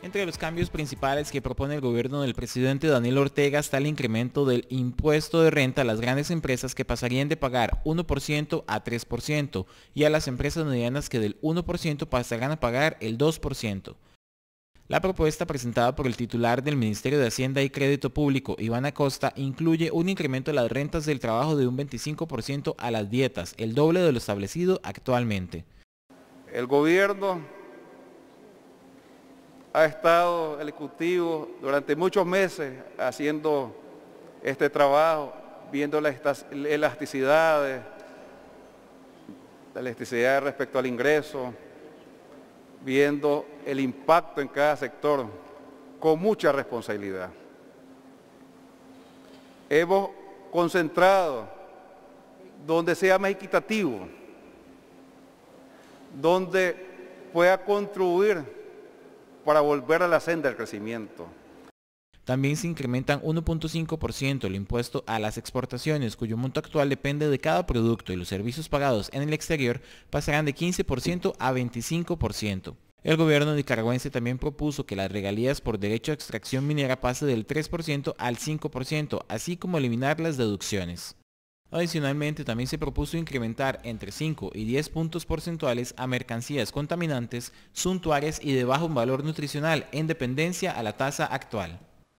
Entre los cambios principales que propone el gobierno del presidente Daniel Ortega está el incremento del impuesto de renta a las grandes empresas que pasarían de pagar 1% a 3% y a las empresas medianas que del 1% pasarán a pagar el 2%. La propuesta presentada por el titular del Ministerio de Hacienda y Crédito Público, Iván Acosta, incluye un incremento de las rentas del trabajo de un 25% a las dietas, el doble de lo establecido actualmente. El gobierno ha estado el Ejecutivo durante muchos meses haciendo este trabajo, viendo las elasticidades, la elasticidad respecto al ingreso, viendo el impacto en cada sector con mucha responsabilidad. Hemos concentrado donde sea más equitativo, donde pueda contribuir para volver a la senda del crecimiento. También se incrementan 1.5% el impuesto a las exportaciones, cuyo monto actual depende de cada producto y los servicios pagados en el exterior pasarán de 15% a 25%. El gobierno nicaragüense también propuso que las regalías por derecho a extracción minera pase del 3% al 5%, así como eliminar las deducciones. Adicionalmente, también se propuso incrementar entre 5 y 10 puntos porcentuales a mercancías contaminantes, suntuarias y de bajo valor nutricional en dependencia a la tasa actual.